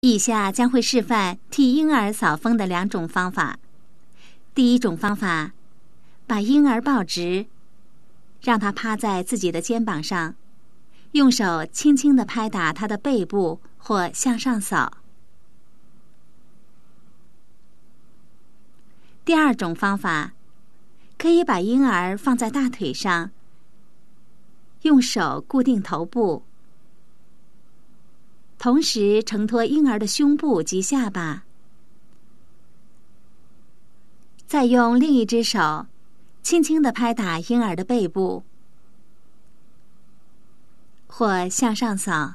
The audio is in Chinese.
以下将会示范替婴儿扫风的两种方法。第一种方法，把婴儿抱直，让他趴在自己的肩膀上，用手轻轻的拍打他的背部或向上扫。第二种方法，可以把婴儿放在大腿上，用手固定头部。同时承托婴儿的胸部及下巴，再用另一只手，轻轻的拍打婴儿的背部，或向上扫。